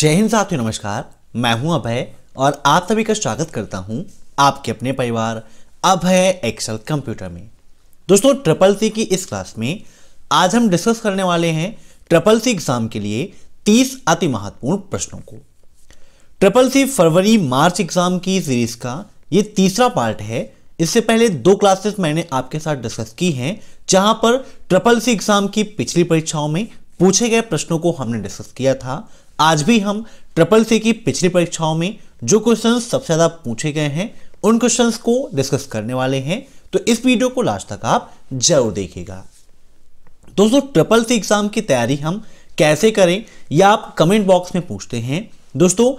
जय हिंद साथियों नमस्कार मैं हूं अभय और आप सभी का स्वागत करता हूं आपके अपने परिवार अभय एक्सेल कंप्यूटर में दोस्तों ट्रिपल सी की इस क्लास में आज हम डिस्कस करने वाले हैं ट्रिपल सी एग्जाम के लिए 30 अति महत्वपूर्ण प्रश्नों को ट्रिपल सी फरवरी मार्च एग्जाम की सीरीज का ये तीसरा पार्ट है इससे पहले दो क्लासेस मैंने आपके साथ डिस्कस की हैं जहां पर ट्रिपल सी एग्जाम की पिछली परीक्षाओं में पूछे गए प्रश्नों को हमने डिस्कस किया था आज भी हम ट्रिपल सी की पिछली परीक्षाओं में जो क्वेश्चन सबसे ज़्यादा पूछे गए हैं उन क्वेश्चन को डिस्कस करने वाले हैं तो इस वीडियो को लास्ट तक आप जरूर देखिएगा दोस्तों ट्रिपल सी एग्जाम की तैयारी हम कैसे करें या आप कमेंट बॉक्स में पूछते हैं दोस्तों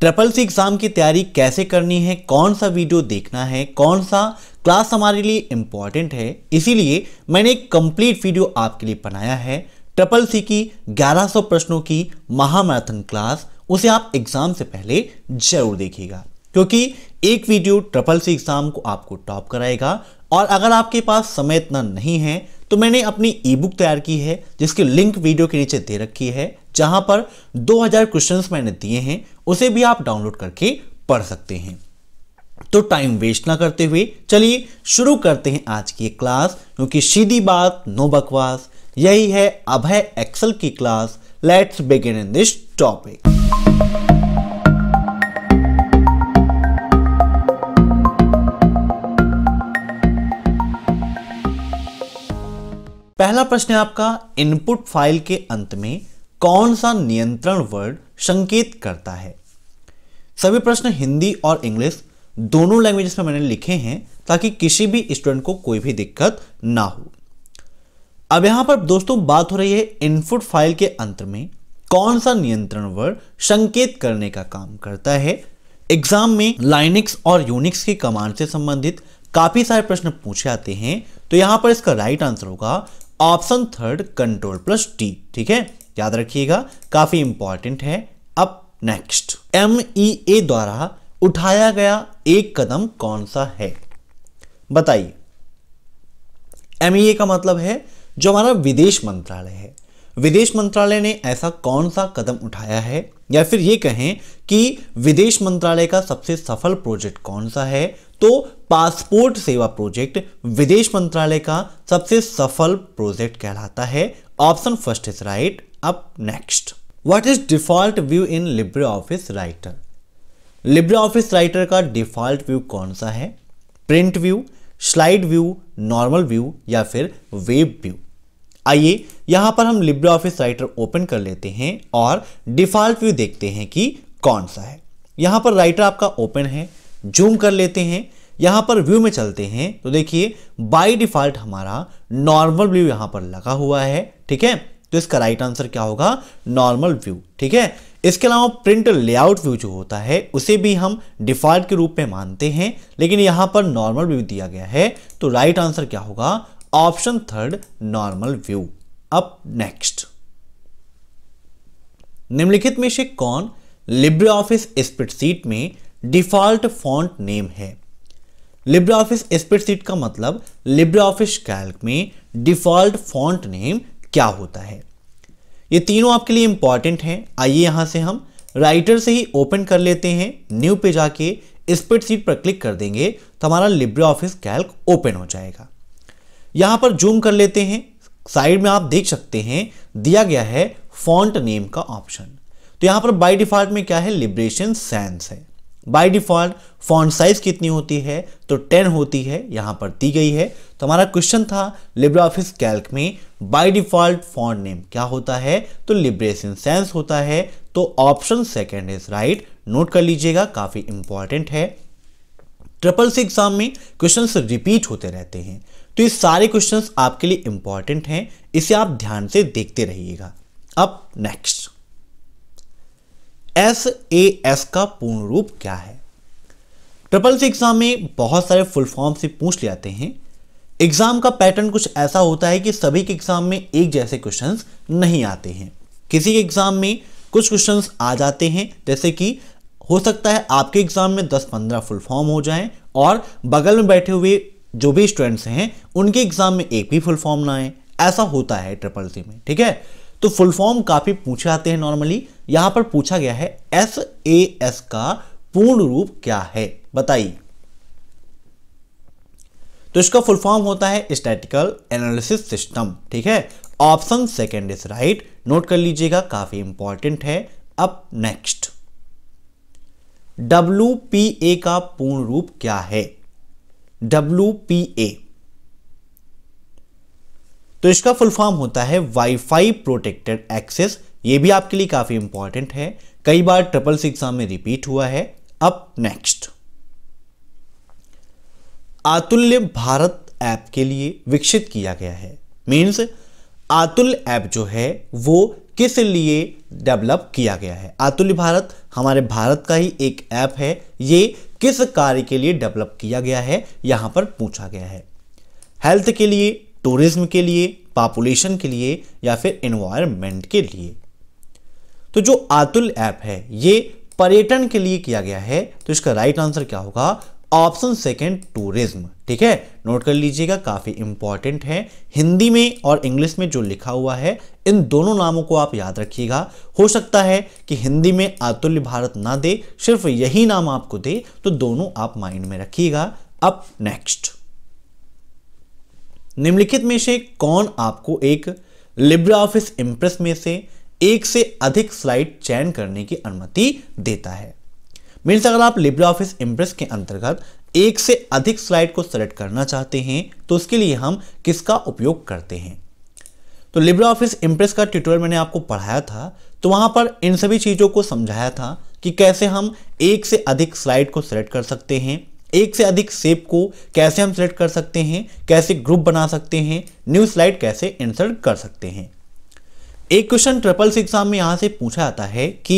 ट्रिपल सी एग्ज़ाम की तैयारी कैसे करनी है कौन सा वीडियो देखना है कौन सा क्लास हमारे लिए इंपॉर्टेंट है इसीलिए मैंने एक कंप्लीट वीडियो आपके लिए बनाया है ट्रिपल सी की 1100 प्रश्नों की महामैराथन क्लास उसे आप एग्जाम से पहले जरूर देखिएगा क्योंकि एक वीडियो ट्रिपल सी एग्जाम को आपको टॉप कराएगा और अगर आपके पास समय इतना नहीं है तो मैंने अपनी ई बुक तैयार की है जिसकी लिंक वीडियो के नीचे दे रखी है जहां पर 2000 क्वेश्चंस मैंने दिए हैं उसे भी आप डाउनलोड करके पढ़ सकते हैं तो टाइम वेस्ट ना करते हुए चलिए शुरू करते हैं आज की क्लास क्योंकि सीधी बात नो बकवास यही है अभय एक्सेल की class let's begin in this topic पहला प्रश्न है आपका इनपुट फाइल के अंत में कौन सा नियंत्रण वर्ड संकेत करता है सभी प्रश्न हिंदी और इंग्लिश दोनों लैंग्वेजेस में मैंने लिखे हैं ताकि किसी भी स्टूडेंट को कोई भी दिक्कत ना हो अब यहां पर दोस्तों बात हो रही है इनपुट फाइल के अंत में कौन सा नियंत्रण वर्ड संकेत करने का काम करता है एग्जाम में लाइनिक्स और यूनिक्स की कमांड से संबंधित काफी सारे प्रश्न पूछे आते हैं तो यहां पर इसका राइट आंसर होगा option third control plus T ठीक है याद रखिएगा काफी इंपॉर्टेंट है अब नेक्स्ट एम ई ए द्वारा उठाया गया एक कदम कौन सा है बताइए एम ई ए का मतलब है जो हमारा विदेश मंत्रालय है विदेश मंत्रालय ने ऐसा कौन सा कदम उठाया है या फिर ये कहें कि विदेश मंत्रालय का सबसे सफल प्रोजेक्ट कौन सा है तो पासपोर्ट सेवा प्रोजेक्ट विदेश मंत्रालय का सबसे सफल प्रोजेक्ट कहलाता है option first is right up next what is default view in Libre Office Writer Libre Office Writer का डिफॉल्ट व्यू कौन सा है print view slide view normal view या फिर वेब व्यू आइए यहाँ पर हम लिब्रे ऑफिस राइटर ओपन कर लेते हैं और डिफ़ॉल्ट व्यू देखते हैं कि कौन सा है यहाँ पर राइटर आपका ओपन है जूम कर लेते हैं यहाँ पर व्यू में चलते हैं तो देखिए बाय डिफ़ॉल्ट हमारा नॉर्मल व्यू यहाँ पर लगा हुआ है ठीक है तो इसका राइट आंसर क्या होगा नॉर्मल व्यू ठीक है इसके अलावा प्रिंट लेआउट व्यू जो होता है उसे भी हम डिफॉल्ट के रूप में मानते हैं लेकिन यहां पर नॉर्मल व्यू दिया गया है तो राइट आंसर क्या होगा ऑप्शन थर्ड नॉर्मल व्यू अब नेक्स्ट निम्नलिखित में से कौन लिब्रे ऑफिस स्प्रेडशीट में डिफॉल्ट फॉन्ट नेम है लिब्रे ऑफिस स्प्रेडशीट का मतलब लिब्रे ऑफिस कैल्क में डिफॉल्ट फॉन्ट नेम क्या होता है ये तीनों आपके लिए इंपॉर्टेंट हैं आइए यहां से हम राइटर से ही ओपन कर लेते हैं न्यू पे जाके सीट पर क्लिक कर देंगे तो हमारा लिब्रे ऑफिस कैल्क ओपन हो जाएगा यहां पर जूम कर लेते हैं साइड में आप देख सकते हैं दिया गया है फॉन्ट नेम का ऑप्शन तो यहां पर बाय डिफॉल्ट में क्या है लिब्रेशन सैंस है बाय डिफॉल्ट फॉन्ट साइज कितनी होती है तो 10 होती है यहां पर दी गई है तो हमारा क्वेश्चन था लिब्रा ऑफिस कैल्क में बाय डिफॉल्ट फॉन्ट नेम क्या होता है तो लिब्रेशन सेंस होता है तो option second is right note कर लीजिएगा काफ़ी इंपॉर्टेंट है ट्रिपल सी एग्जाम में क्वेश्चन रिपीट होते रहते हैं तो ये सारे क्वेश्चन आपके लिए इंपॉर्टेंट हैं इसे आप ध्यान से देखते रहिएगा अब नेक्स्ट एस ए एस का पूर्ण रूप क्या है ट्रिपल सी एग्जाम में बहुत सारे फुल फॉर्म से पूछ ले जाते हैं एग्जाम का पैटर्न कुछ ऐसा होता है कि सभी के एग्जाम में एक जैसे क्वेश्चन नहीं आते हैं किसी के एग्जाम में कुछ क्वेश्चन आ जाते हैं जैसे कि हो सकता है आपके एग्जाम में 10-15 फुल फॉर्म हो जाएं और बगल में बैठे हुए जो भी स्टूडेंट्स हैं उनके एग्जाम में एक भी फुल फॉर्म ना आए ऐसा होता है ट्रिपल सी में ठीक है तो फुल फॉर्म काफ़ी पूछे आते हैं नॉर्मली यहां पर पूछा गया है एस ए एस का पूर्ण रूप क्या है बताइए तो इसका फुल फॉर्म होता है स्टैटिकल एनालिसिस सिस्टम ठीक है option second is right note कर लीजिएगा काफी इंपॉर्टेंट है अब नेक्स्ट डब्ल्यू पी ए का पूर्ण रूप क्या है डब्ल्यू पी ए तो इसका फुल फॉर्म होता है वाईफाई प्रोटेक्टेड एक्सेस ये भी आपके लिए काफ़ी इंपॉर्टेंट है कई बार ट्रिपल सी एग्जाम में रिपीट हुआ है अब नेक्स्ट आतुल्य भारत ऐप के लिए विकसित किया गया है मीन्स आतुल ऐप जो है वो किस लिए डेवलप किया गया है आतुल्य भारत हमारे भारत का ही एक ऐप है ये किस कार्य के लिए डेवलप किया गया है यहां पर पूछा गया है हेल्थ के लिए टूरिज्म के लिए पॉपुलेशन के लिए या फिर इन्वायरमेंट के लिए तो जो आतुल ऐप है ये पर्यटन के लिए किया गया है तो इसका राइट आंसर क्या होगा ऑप्शन सेकेंड टूरिज्म ठीक है नोट कर लीजिएगा काफी इंपॉर्टेंट है हिंदी में और इंग्लिश में जो लिखा हुआ है इन दोनों नामों को आप याद रखिएगा हो सकता है कि हिंदी में आतुल्य भारत ना दे सिर्फ यही नाम आपको दे तो दोनों आप माइंड में रखिएगा अब नेक्स्ट निम्नलिखित में से कौन आपको एक लिब्रा ऑफिस इंप्रेस में से एक से अधिक स्लाइड चयन करने की अनुमति देता है मीन्स अगर आप लिब्रे ऑफिस इम्प्रेस के अंतर्गत एक से अधिक स्लाइड को सेलेक्ट करना चाहते हैं तो उसके लिए हम किसका उपयोग करते हैं तो लिब्रे ऑफिस इम्प्रेस का ट्यूटोरियल मैंने आपको पढ़ाया था तो वहां पर इन सभी चीज़ों को समझाया था कि कैसे हम एक से अधिक स्लाइड को सेलेक्ट कर सकते हैं एक से अधिक सेप को कैसे हम सेलेक्ट कर सकते हैं कैसे ग्रुप बना सकते हैं न्यू स्लाइड कैसे इंसर्ट कर सकते हैं एक क्वेश्चन ट्रिपल एग्जाम में यहां से पूछा जाता है कि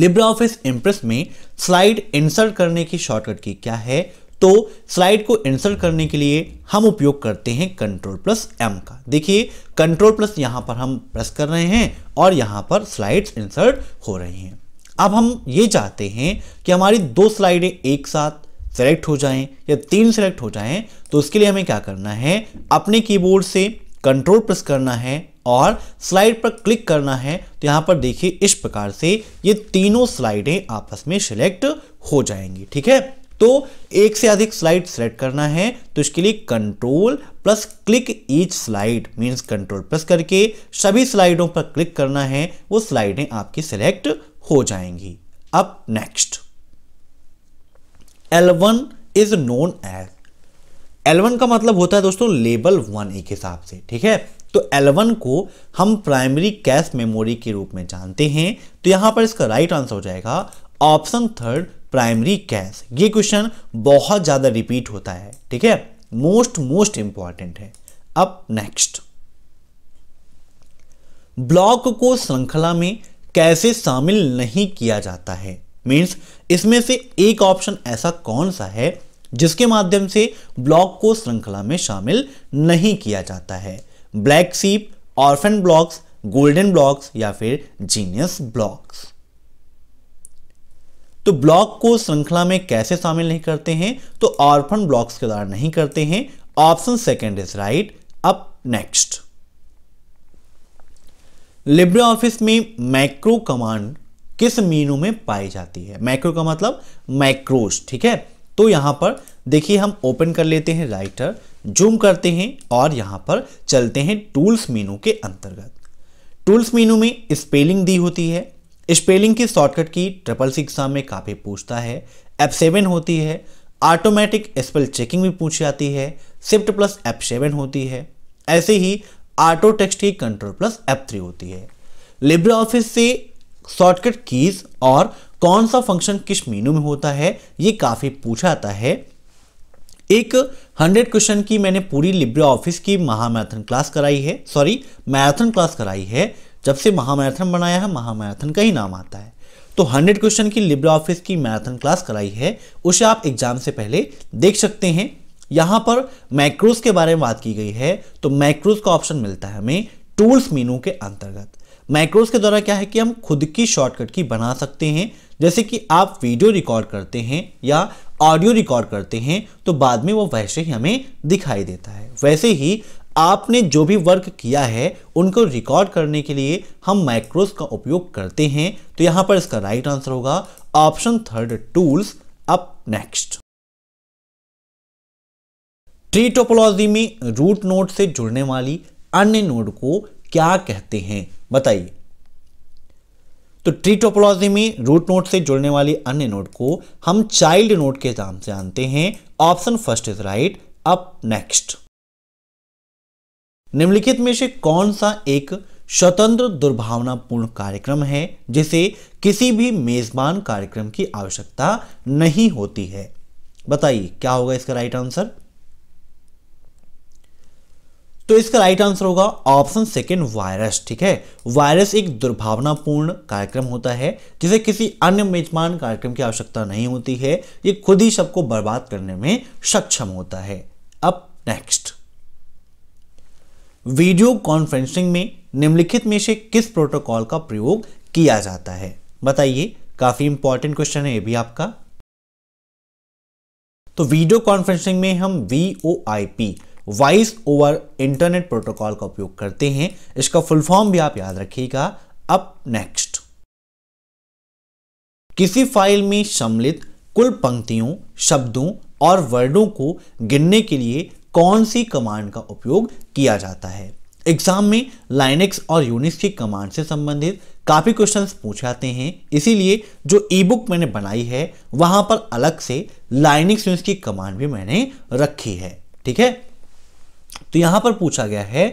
लिब्रा ऑफिस इम्प्रेस में स्लाइड इंसर्ट करने की शॉर्टकट की क्या है तो स्लाइड को इंसर्ट करने के लिए हम उपयोग करते हैं कंट्रोल प्लस एम का देखिए कंट्रोल प्लस यहां पर हम प्रेस कर रहे हैं और यहां पर स्लाइड्स इंसर्ट हो रही हैं अब हम ये चाहते हैं कि हमारी दो स्लाइडें एक साथ सेलेक्ट हो जाएं या तीन सेलेक्ट हो जाएं तो उसके लिए हमें क्या करना है अपने कीबोर्ड से कंट्रोल प्रेस करना है और स्लाइड पर क्लिक करना है तो यहाँ पर देखिए इस प्रकार से ये तीनों स्लाइडें आपस में सिलेक्ट हो जाएंगी ठीक है तो एक से अधिक स्लाइड सेलेक्ट करना है तो इसके लिए control plus click each slide means control plus करके सभी स्लाइडों पर क्लिक करना है वो स्लाइडें आपकी सिलेक्ट हो जाएंगी अब next L1 is known as L1 का मतलब होता है दोस्तों लेबल वन एक हिसाब से ठीक है तो L1 को हम प्राइमरी कैश मेमोरी के रूप में जानते हैं तो यहां पर इसका राइट आंसर हो जाएगा ऑप्शन थर्ड प्राइमरी कैश ये क्वेश्चन बहुत ज़्यादा रिपीट होता है ठीक है मोस्ट मोस्ट इंपॉर्टेंट है अब नेक्स्ट ब्लॉक को श्रृंखला में कैसे शामिल नहीं किया जाता है मीन्स इसमें से एक ऑप्शन ऐसा कौन सा है जिसके माध्यम से ब्लॉक को श्रृंखला में शामिल नहीं किया जाता है ब्लैक सीप ऑर्फन ब्लॉक्स गोल्डन ब्लॉक्स या फिर जीनियस ब्लॉक्स तो ब्लॉक को श्रृंखला में कैसे शामिल नहीं करते हैं तो ऑर्फन ब्लॉक्स के द्वारा नहीं करते हैं option second is right up next Libre Office में मैक्रो कमांड किस मीनू में पाई जाती है मैक्रो का मतलब मैक्रोस ठीक है तो यहाँ पर देखिए हम ओपन कर लेते हैं राइटर जूम करते हैं और यहाँ पर चलते हैं टूल्स मीनू के अंतर्गत टूल्स मीनू में स्पेलिंग दी होती है स्पेलिंग की शॉर्टकट की ट्रिपल सिक्स में काफ़ी पूछता है एप सेवन होती है ऑटोमेटिक स्पेल चेकिंग भी पूछी जाती है सिफ्ट प्लस एप सेवन होती है ऐसे ही ऑटो टेक्स्ट की कंट्रोल प्लस एप थ्री होती है लिब्रा ऑफिस से शॉर्टकट कीज और कौन सा फंक्शन किस मीनू में होता है ये काफ़ी पूछा आता है एक हंड्रेड क्वेश्चन की मैंने पूरी लिब्रे ऑफिस की महामैराथन क्लास कराई है सॉरी मैराथन क्लास कराई है जब से महामैराथन बनाया है महामैराथन का ही नाम आता है तो 100 क्वेश्चन की लिब्रे ऑफिस की मैराथन क्लास कराई है उसे आप एग्जाम से पहले देख सकते हैं यहाँ पर मैक्रोस के बारे में बात की गई है तो मैक्रोस का ऑप्शन मिलता है हमें टूल्स मीनू के अंतर्गत माइक्रोस के द्वारा क्या है कि हम खुद की शॉर्टकट की बना सकते हैं जैसे कि आप वीडियो रिकॉर्ड करते हैं या ऑडियो रिकॉर्ड करते हैं तो बाद में वो वैसे ही हमें दिखाई देता है वैसे ही आपने जो भी वर्क किया है उनको रिकॉर्ड करने के लिए हम माइक्रोस का उपयोग करते हैं तो यहां पर इसका राइट आंसर होगा option third tools up next tree topology में रूट नोड से जुड़ने वाली अन्य नोड को क्या कहते हैं बताइए तो ट्री टोपोलॉजी में रूट नोट से जुड़ने वाले अन्य नोट को हम चाइल्ड नोट के नाम से जानते हैं option first is right up next निम्नलिखित में से कौन सा एक स्वतंत्र दुर्भावनापूर्ण कार्यक्रम है जिसे किसी भी मेजबान कार्यक्रम की आवश्यकता नहीं होती है बताइए क्या होगा इसका राइट आंसर तो इसका राइट आंसर होगा ऑप्शन सेकेंड वायरस ठीक है वायरस एक दुर्भावनापूर्ण कार्यक्रम होता है जिसे किसी अन्य मेजमान कार्यक्रम की आवश्यकता नहीं होती है ये खुद ही सबको बर्बाद करने में सक्षम होता है अब नेक्स्ट वीडियो कॉन्फ्रेंसिंग में निम्नलिखित में से किस प्रोटोकॉल का प्रयोग किया जाता है बताइए काफी इंपॉर्टेंट क्वेश्चन है ये भी आपका तो वीडियो कॉन्फ्रेंसिंग में हम V O I P voice over internet protocol का उपयोग करते हैं इसका फुल फॉर्म भी आप याद रखिएगा अब नेक्स्ट किसी फाइल में सम्मिलित कुल पंक्तियों शब्दों और वर्डों को गिनने के लिए कौन सी कमांड का उपयोग किया जाता है एग्जाम में लाइनेक्स और यूनिक्स की कमांड से संबंधित काफ़ी क्वेश्चंस पूछे जाते हैं इसीलिए जो ई बुक मैंने बनाई है वहां पर अलग से लाइनिक्स की कमांड भी मैंने रखी है ठीक है तो यहां पर पूछा गया है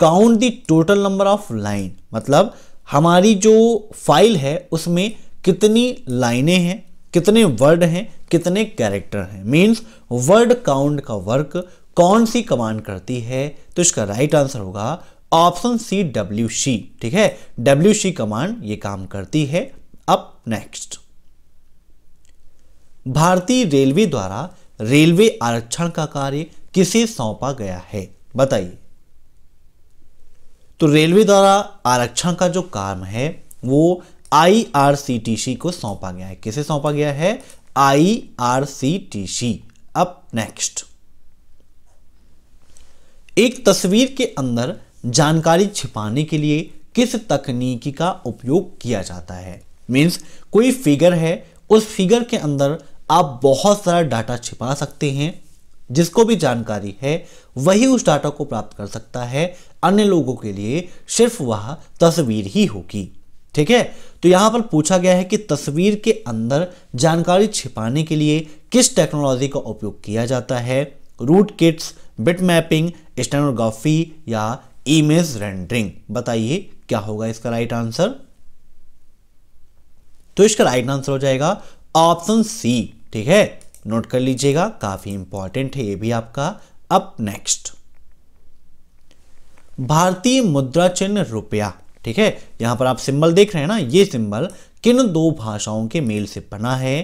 count the total number of line मतलब हमारी जो फाइल है उसमें कितनी लाइनें हैं कितने वर्ड हैं कितने कैरेक्टर हैं मीन्स वर्ड काउंट का वर्क कौन सी कमांड करती है तो इसका राइट आंसर होगा ऑप्शन सी डब्ल्यू सी ठीक है डब्ल्यू सी कमांड ये काम करती है अब नेक्स्ट भारतीय रेलवे द्वारा रेलवे आरक्षण का कार्य किसे सौंपा गया है बताइए तो रेलवे द्वारा आरक्षण का जो काम है वो आईआरसीटीसी को सौंपा गया है किसे सौंपा गया है आईआरसीटीसी अब नेक्स्ट एक तस्वीर के अंदर जानकारी छिपाने के लिए किस तकनीकी का उपयोग किया जाता है मीन्स कोई फिगर है उस फिगर के अंदर आप बहुत सारा डाटा छिपा सकते हैं जिसको भी जानकारी है वही उस डाटा को प्राप्त कर सकता है अन्य लोगों के लिए सिर्फ वह तस्वीर ही होगी ठीक है तो यहां पर पूछा गया है कि तस्वीर के अंदर जानकारी छिपाने के लिए किस टेक्नोलॉजी का उपयोग किया जाता है root kits bit mapping stenography या इमेज रेंडरिंग बताइए क्या होगा इसका राइट आंसर तो इसका राइट आंसर हो जाएगा ऑप्शन सी ठीक है नोट कर लीजिएगा काफी इंपॉर्टेंट है ये भी आपका अप नेक्स्ट भारतीय मुद्रा चिन्ह रुपया ठीक है यहां पर आप सिंबल देख रहे हैं ना ये सिंबल किन दो भाषाओं के मेल से बना है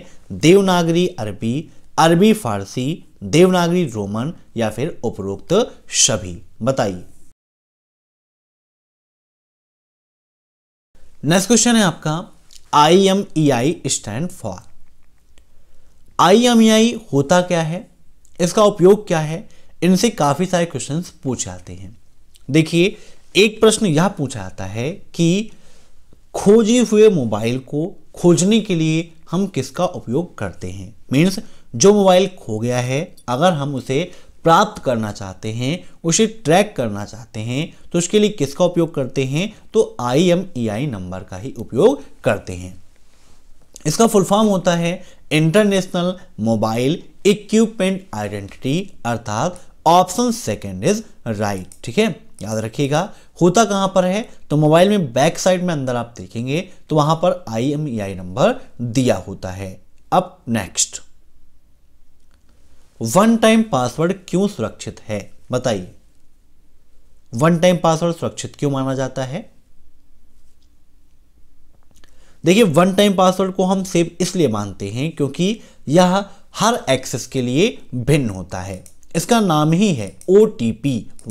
देवनागरी अरबी अरबी फारसी देवनागरी रोमन या फिर उपरोक्त सभी बताइए नेक्स्ट क्वेश्चन है आपका I M E I stand for I होता क्या है इसका उपयोग क्या है इनसे काफ़ी सारे क्वेश्चन पूछे जाते हैं देखिए एक प्रश्न यह पूछा जाता है कि खोजे हुए मोबाइल को खोजने के लिए हम किसका उपयोग करते हैं मीन्स जो मोबाइल खो गया है अगर हम उसे प्राप्त करना चाहते हैं उसे ट्रैक करना चाहते हैं तो उसके लिए किसका उपयोग करते हैं तो आई एम ई आई नंबर का ही उपयोग करते हैं इसका फुल फॉर्म होता है इंटरनेशनल मोबाइल इक्विपमेंट आइडेंटिटी अर्थात ऑप्शन सेकेंड इज राइट ठीक है याद रखिएगा होता कहां पर है तो मोबाइल में बैक साइड में अंदर आप देखेंगे तो वहां पर आई एम आई नंबर दिया होता है अब नेक्स्ट वन टाइम पासवर्ड क्यों सुरक्षित है बताइए वन टाइम पासवर्ड सुरक्षित क्यों माना जाता है देखिए वन टाइम पासवर्ड को हम सेव इसलिए मानते हैं क्योंकि यह हर एक्सेस के लिए भिन्न होता है इसका नाम ही है ओ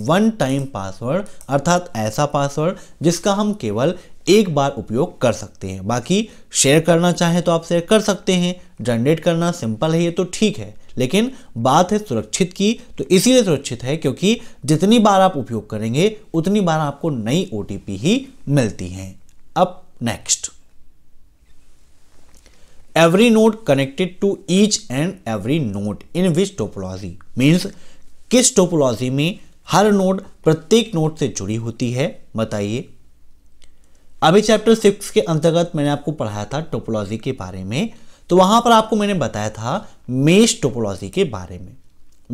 वन टाइम पासवर्ड अर्थात ऐसा पासवर्ड जिसका हम केवल एक बार उपयोग कर सकते हैं बाकी शेयर करना चाहें तो आप शेयर कर सकते हैं जनरेट करना सिंपल है ये तो ठीक है लेकिन बात है सुरक्षित की तो इसीलिए सुरक्षित है क्योंकि जितनी बार आप उपयोग करेंगे उतनी बार आपको नई ओ ही मिलती हैं अब next every node connected to each and every node in which topology means किस टोपोलॉजी में हर नोट प्रत्येक नोट से जुड़ी होती है बताइए अभी चैप्टर सिक्स के अंतर्गत मैंने आपको पढ़ाया था टोपोलॉजी के बारे में तो वहां पर आपको मैंने बताया था मेष टोपोलॉजी के बारे में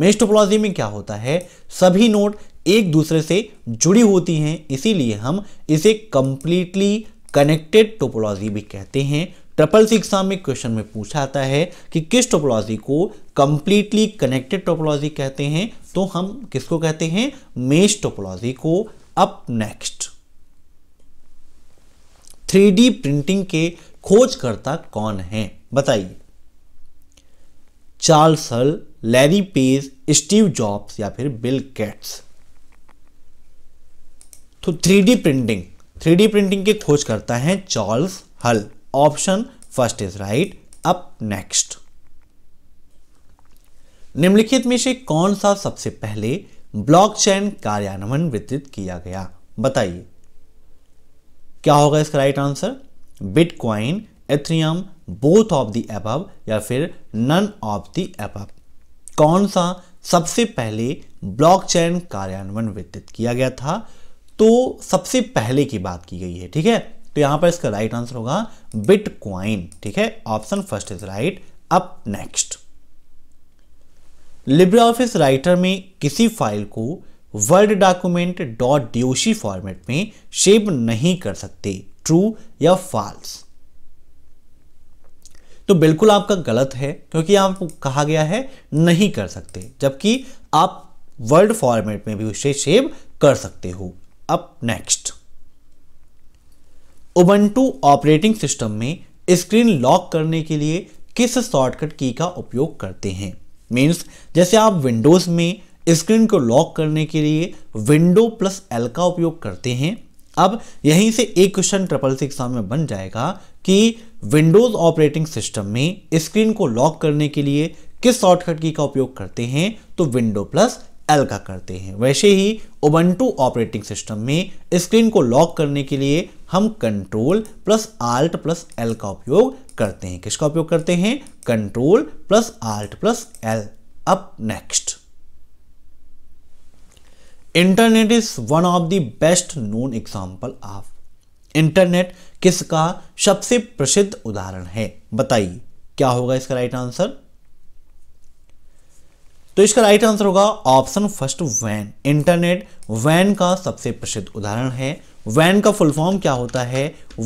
मेष टोपोलॉजी में क्या होता है सभी नोड एक दूसरे से जुड़ी होती हैं इसीलिए हम इसे कंप्लीटली कनेक्टेड टोपोलॉजी भी कहते हैं ट्रिपल सी एग्जाम में क्वेश्चन में पूछा आता है कि किस टोपोलॉजी को कंप्लीटली कनेक्टेड टोपोलॉजी कहते हैं तो हम किसको कहते हैं मेष टोपोलॉजी को अप नेक्स्ट थ्री प्रिंटिंग के खोजकर्ता कौन हैं बताइए चार्ल्स हल लैरी पेज स्टीव जॉब्स या फिर बिल गेट्स तो थ्री प्रिंटिंग थ्री प्रिंटिंग के खोजकर्ता हैं Charles Hull option first is right up next निम्नलिखित में से कौन सा सबसे पहले ब्लॉकचेन कार्यान्वयन वितरित किया गया बताइए क्या होगा इसका right answer bitcoin Ethereum both of the above या फिर नन ऑफ द एबव कौन सा सबसे पहले ब्लॉकचेन कार्यान्वयन वितरित किया गया था तो सबसे पहले की बात की गई है ठीक है तो यहां पर इसका राइट आंसर होगा बिटकॉइन ठीक है option first is right up next Libre Office Writer में किसी फाइल को Word document dot DOC format में शेप नहीं कर सकते ट्रू या फॉल्स तो बिल्कुल आपका गलत है क्योंकि आपको कहा गया है नहीं कर सकते जबकि आप वर्ड फॉर्मेट में भी उसे शेप कर सकते हो अब नेक्स्ट Ubuntu ऑपरेटिंग सिस्टम में स्क्रीन लॉक करने के लिए किस शॉर्टकट की का उपयोग करते हैं मीन्स जैसे आप विंडोज़ में स्क्रीन को लॉक करने के लिए विंडो प्लस एल का उपयोग करते हैं अब यहीं से एक क्वेश्चन ट्रिपल से एग्जाम में बन जाएगा कि विंडोज ऑपरेटिंग सिस्टम में स्क्रीन को लॉक करने के लिए किस शॉर्टकट की का उपयोग करते हैं तो विंडो प्लस एल का करते हैं वैसे ही ओबंटू ऑपरेटिंग सिस्टम में स्क्रीन को लॉक करने के लिए हम control plus alt plus L का उपयोग करते हैं किसका उपयोग करते हैं control plus alt plus L up next internet is one of the best known example of internet किसका सबसे प्रसिद्ध उदाहरण है बताइए क्या होगा इसका राइट आंसर तो इसका राइट आंसर होगा option first van internet van का सबसे प्रसिद्ध उदाहरण है वैन का फुल फॉर्म क्या होता है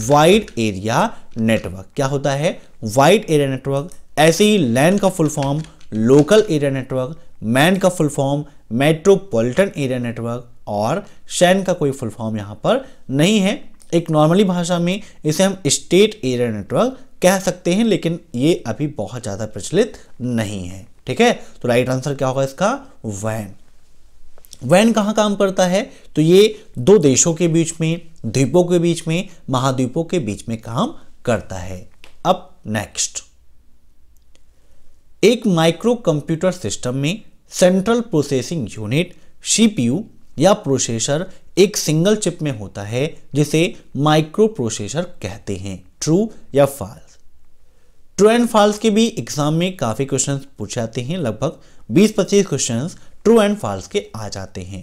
वाइड एरिया नेटवर्क क्या होता है वाइड एरिया नेटवर्क ऐसे ही लैन का full form local area network MAN का full form metropolitan area network और शैन का कोई फुल फॉर्म यहाँ पर नहीं है एक नॉर्मली भाषा में इसे हम स्टेट एरिया नेटवर्क कह सकते हैं लेकिन ये अभी बहुत ज़्यादा प्रचलित नहीं है ठीक है तो राइट आंसर क्या होगा इसका वैन वैन कहां काम करता है तो ये दो देशों के बीच में द्वीपों के बीच में महाद्वीपों के बीच में काम करता है अब नेक्स्ट एक माइक्रो कंप्यूटर सिस्टम में सेंट्रल प्रोसेसिंग यूनिट सीपीयू या प्रोसेसर एक सिंगल चिप में होता है जिसे माइक्रो प्रोसेसर कहते हैं ट्रू या फॉल्स ट्रू एंड फॉल्स के भी एग्जाम में काफ़ी क्वेश्चन पूछ जाते हैं लगभग 20-25 क्वेश्चन ट्रू एंड फॉल्स के आ जाते हैं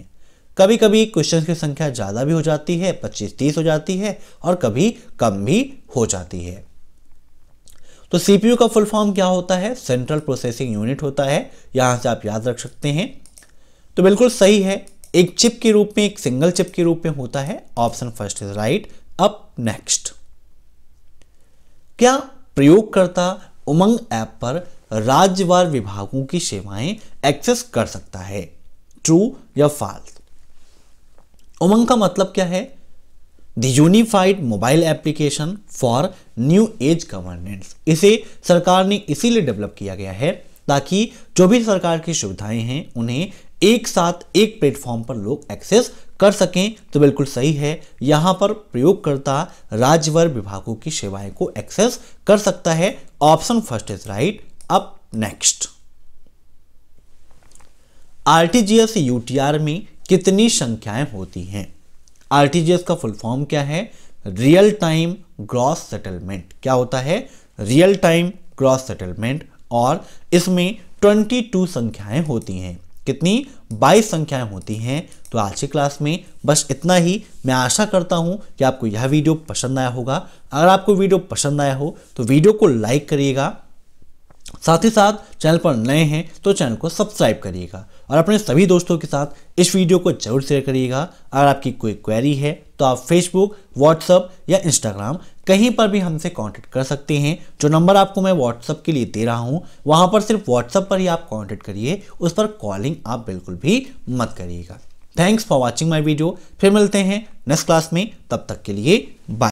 कभी कभी क्वेश्चन की संख्या ज़्यादा भी हो जाती है 25-30 हो जाती है और कभी कम भी हो जाती है तो सीपीयू का फुल फॉर्म क्या होता है सेंट्रल प्रोसेसिंग यूनिट होता है यहां से आप याद रख सकते हैं तो बिल्कुल सही है एक चिप के रूप में एक सिंगल चिप के रूप में होता है option first is right up next क्या प्रयोगकर्ता उमंग ऐप पर राज्यवार विभागों की सेवाएं एक्सेस कर सकता है ट्रू या फॉल्स उमंग का मतलब क्या है the unified mobile application for new age governance इसे सरकार ने इसीलिए डेवलप किया गया है ताकि जो भी सरकार की सुविधाएं हैं उन्हें एक साथ एक प्लेटफॉर्म पर लोग एक्सेस कर सकें तो बिल्कुल सही है यहाँ पर प्रयोगकर्ता राज्यवर विभागों की सेवाएं को एक्सेस कर सकता है ऑप्शन फर्स्ट इज राइट अब नेक्स्ट आरटीजीएस यूटीआर में कितनी संख्याएं होती हैं आरटीजीएस का फुल फॉर्म क्या है रियल टाइम ग्रॉस सेटलमेंट क्या होता है रियल टाइम ग्रॉस सेटलमेंट और इसमें 22 संख्याएं होती हैं कितनी बाईस संख्याएं होती हैं तो आज की क्लास में बस इतना ही मैं आशा करता हूं कि आपको यह वीडियो पसंद आया होगा अगर आपको वीडियो पसंद आया हो तो वीडियो को लाइक करिएगा साथ ही साथ चैनल पर नए हैं तो चैनल को सब्सक्राइब करिएगा और अपने सभी दोस्तों के साथ इस वीडियो को जरूर शेयर करिएगा अगर आपकी कोई क्वेरी है तो आप फेसबुक व्हाट्सअप या इंस्टाग्राम कहीं पर भी हमसे कांटेक्ट कर सकते हैं जो नंबर आपको मैं व्हाट्सअप के लिए दे रहा हूँ वहाँ पर सिर्फ व्हाट्सअप पर ही आप कॉन्टेक्ट करिए उस पर कॉलिंग आप बिल्कुल भी मत करिएगा thanks for watching my video फिर मिलते हैं नेक्स्ट क्लास में तब तक के लिए बाय